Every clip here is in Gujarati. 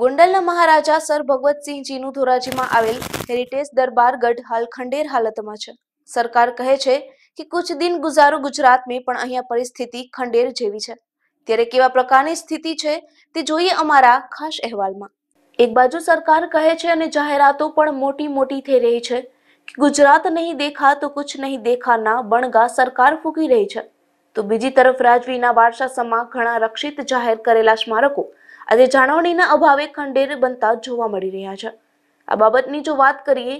ગોંડલના મહારાજા સર ભગવતસિંહજીનું ધોરાજીમાં આવેલ હેરિટેજ દરબાર ગઢ હાલ ખંડેર હાલતમાં છે સરકાર કહે છે કે કુછ દિન ગુજારો ગુજરાત મેં પણ અહીંયા પરિસ્થિતિ ખંડેર જેવી છે ત્યારે કેવા પ્રકારની સ્થિતિ છે તે જોઈએ અમારા ખાસ અહેવાલમાં એક બાજુ સરકાર કહે છે અને જાહેરાતો પણ મોટી મોટી થઈ રહી છે કે ગુજરાત નહીં દેખા તો કુછ નહીં દેખાના બણગા સરકાર ફૂકી રહી છે તો બીજી તરફ રાજવીના વારસા સમા ઘણા રક્ષિત જાહેર કરેલા સ્મારકો આજે જાળવણીના અભાવે ખંડેર બનતા જોવા મળી રહ્યા છે આ બાબતની જો વાત કરીએ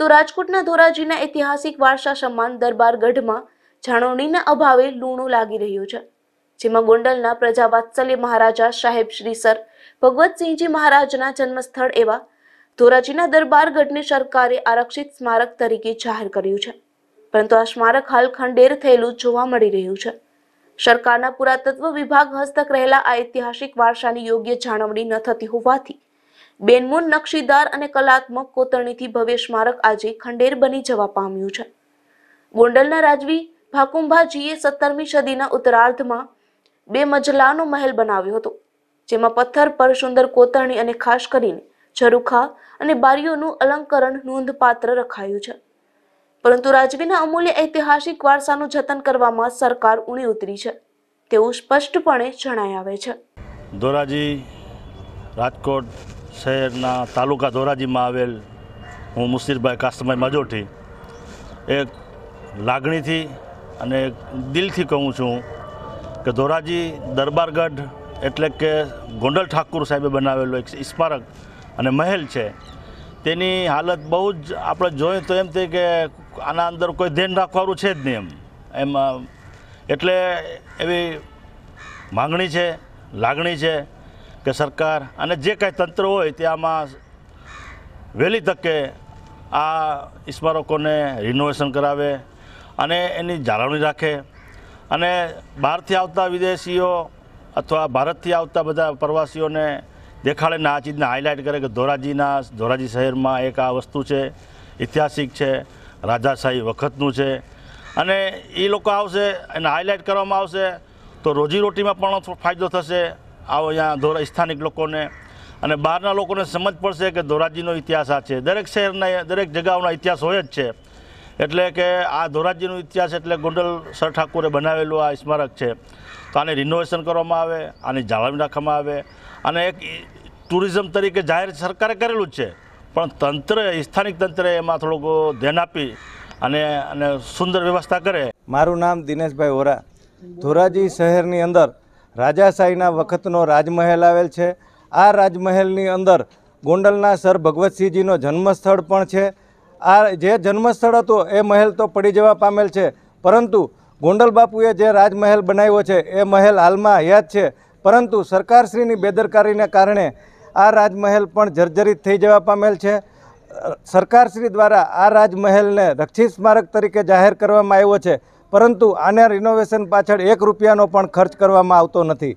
તો રાજકોટના ધોરાજીના ઐતિહાસિક વારસા સમાન દરબારગઢમાં જાળવણીના અભાવે લૂણું લાગી રહ્યું છે જેમાં ગોંડલના પ્રજા પ્રજાવાત્સલ્ય મહારાજા સાહેબ શ્રીસર ભગવતસિંહજી મહારાજના જન્મસ્થળ એવા ધોરાજીના દરબારગઢને સરકારે આરક્ષિત સ્મારક તરીકે જાહેર કર્યું છે પરંતુ આ સ્મારક હાલ ખંડેર થયેલું જોવા મળી રહ્યું છે સરકારના પુરાતત્વ વિભાગ હસ્તક રહેલા આ ઐતિહાસિક વારસાની યોગ્ય જાળવણી ન થતી હોવાથી બેનમૂન નકશીદાર અને કલાત્મક કોતરણીથી ભવ્ય સ્મારક આજે ખંડેર બની જવા પામ્યું છે ગોંડલના રાજવી ભાકુંભાજીએ સત્તરમી સદીના ઉત્તરાર્ધમાં બે મજલાનો મહેલ બનાવ્યો હતો જેમાં પથ્થર પર સુંદર કોતરણી અને ખાસ કરીને ઝરૂખા અને બારીઓનું અલંકરણ નોંધપાત્ર રખાયું છે પરંતુ રાજવીના અમૂલ્ય ઐતિહાસિક વારસાનું જતન કરવામાં સરકાર ઉણી ઉતરી છે તેવું સ્પષ્ટપણે જણાય આવે છે ધોરાજી રાજકોટ શહેરના તાલુકા ધોરાજીમાં આવેલ હું મુસીરભાઈ કાસ્તભાઈ મજોઠી એક લાગણીથી અને દિલથી કહું છું કે ધોરાજી દરબારગઢ એટલે કે ગોંડલ ઠાકુર સાહેબે બનાવેલો એક સ્મારક અને મહેલ છે તેની હાલત બહુ જ આપણે જોઈએ તો એમ થઈ કે આના અંદર કોઈ ધ્યાન રાખવાનું છે જ નહીં એમ એમાં એટલે એવી માંગણી છે લાગણી છે કે સરકાર અને જે કાંઈ તંત્ર હોય તે આમાં વહેલી તકે આ સ્મારકોને રિનોવેશન કરાવે અને એની જાળવણી રાખે અને બહારથી આવતા વિદેશીઓ અથવા ભારતથી આવતા બધા પ્રવાસીઓને દેખાડે ને આ ચીજને હાઇલાઇટ કરે કે ધોરાજીના ધોરાજી શહેરમાં એક આ વસ્તુ છે ઐતિહાસિક છે રાજાશાહી વખતનું છે અને એ લોકો આવશે એને હાઇલાઇટ કરવામાં આવશે તો રોજીરોટીમાં પણ ફાયદો થશે આવો અહીંયા ધોરા સ્થાનિક લોકોને અને બહારના લોકોને સમજ પડશે કે ધોરાજીનો ઇતિહાસ આ છે દરેક શહેરના દરેક જગાઓના ઇતિહાસ હોય જ છે એટલે કે આ ધોરાજીનો ઇતિહાસ એટલે ગોંડલ સર ઠાકુરે બનાવેલું આ સ્મારક છે તો આને રિનોવેશન કરવામાં આવે આની જાળવી રાખવામાં આવે અને એક ટુરિઝમ તરીકે જાહેર સરકારે કરેલું જ છે પણ તંત્ર સ્થાનિક તંત્રએ એમાં થોડુંક ધ્યાન આપી અને અને સુંદર વ્યવસ્થા કરે મારું નામ દિનેશભાઈ ઓરા ધોરાજી શહેરની અંદર રાજાશાહીના વખતનો રાજમહેલ આવેલ છે આ રાજમહેલની અંદર ગોંડલના સર ભગવતસિંહજીનો જન્મસ્થળ પણ છે આ જે જન્મસ્થળ હતો એ મહેલ તો પડી જવા પામેલ છે પરંતુ ગોંડલ બાપુએ જે રાજમહેલ બનાવ્યો છે એ મહેલ હાલમાં હયાત છે પરંતુ સરકારશ્રીની બેદરકારીને કારણે આ રાજમહેલ પણ જર્જરિત થઈ જવા પામેલ છે સરકારશ્રી દ્વારા આ રાજમહેલને રક્ષિત સ્મારક તરીકે જાહેર કરવામાં આવ્યો છે પરંતુ આને રિનોવેશન પાછળ એક રૂપિયાનો પણ ખર્ચ કરવામાં આવતો નથી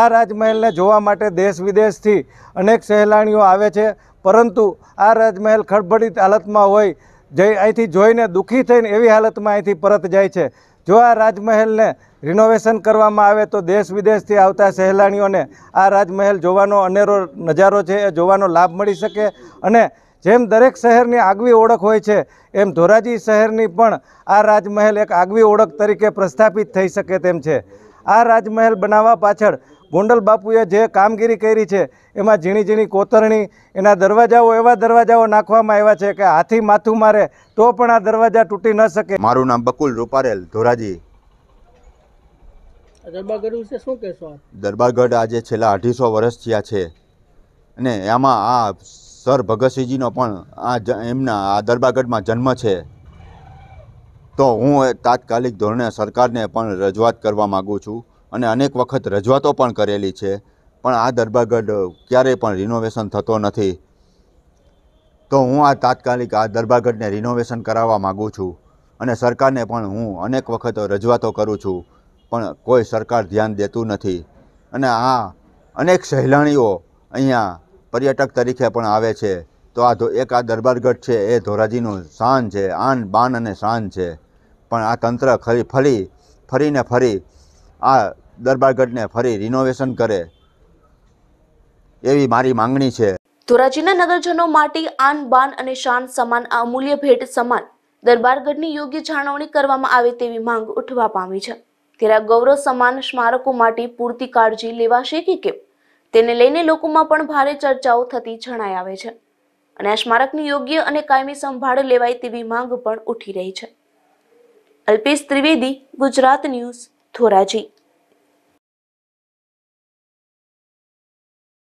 આ રાજમહેલને જોવા માટે દેશ વિદેશથી અનેક સહેલાણીઓ આવે છે પરંતુ આ રાજમહેલ ખડબડિત હાલતમાં હોય જે અહીંથી જોઈને દુઃખી થઈને એવી હાલતમાં અહીંથી પરત જાય છે જો આ રાજમહેલને રિનોવેશન કરવામાં આવે તો દેશ વિદેશથી આવતા સહેલાણીઓને આ રાજમહેલ જોવાનો અનેરો નજારો છે એ જોવાનો લાભ મળી શકે અને જેમ દરેક શહેરની આગવી ઓળખ હોય છે એમ ધોરાજી શહેરની પણ આ રાજમહેલ એક આગવી ઓળખ તરીકે પ્રસ્થાપિત થઈ શકે તેમ છે આ રાજમહેલ બનાવવા પાછળ ગોંડલ બાપુએ જે કામગીરી કરી છે એમાં ઝીણી ઝીણી કોતરણી એના દરવાજાઓ એવા દરવાજાઓ નાખવામાં આવ્યા છે કે હાથી માથું મારે તો પણ આ દરવાજા તૂટી ન શકે મારું નામ બકુલ રૂપારેલ ધોરાજી દરબારગઢ આજે છેલ્લા અઢીસો વર્ષ થયા છે અને એમાં આ સર ભગતસિંહજીનો પણ આ એમના આ દરબારગઢમાં જન્મ છે તો હું તાત્કાલિક ધોરણે સરકારને પણ રજૂઆત કરવા માગું છું અને અનેક વખત રજૂઆતો પણ કરેલી છે પણ આ દરબારગઢ ક્યારેય પણ રિનોવેશન થતો નથી તો હું આ તાત્કાલિક આ દરબારગઢને રિનોવેશન કરાવવા માગું છું અને સરકારને પણ હું અનેક વખત રજૂઆતો કરું છું પણ કોઈ સરકાર ધ્યાન દેતું નથી અને આ અનેક સહેલાણીઓ અહીંયા પર્યટક તરીકે પણ આવે છે તો આ એક આ દરબારગઢ છે એ ધોરાજીનું શાન છે આન બાન અને શાન છે પણ આ તંત્ર ખરી ફરી ફરીને ફરી આ દરબારગઢને ફરી રિનોવેશન કરે એવી મારી માંગણી છે ધોરાજીના નગરજનો માટે આન બાન અને શાન સમાન આ અમૂલ્ય ભેટ સમાન દરબારગઢની યોગ્ય જાળવણી કરવામાં આવે તેવી માંગ ઉઠવા પામી છે ત્યારે ગૌરવ સમાન સ્મારકો માટે પૂરતી કાળજી લેવાશે કે કેમ તેને લઈને લોકોમાં પણ ભારે ચર્ચાઓ થતી જણાઈ આવે છે અને આ સ્મારકની યોગ્ય અને કાયમી સંભાળ લેવાય તેવી માંગ પણ ઉઠી રહી છે અલ્પેશ ત્રિવેદી ગુજરાત ન્યૂઝ थोराजी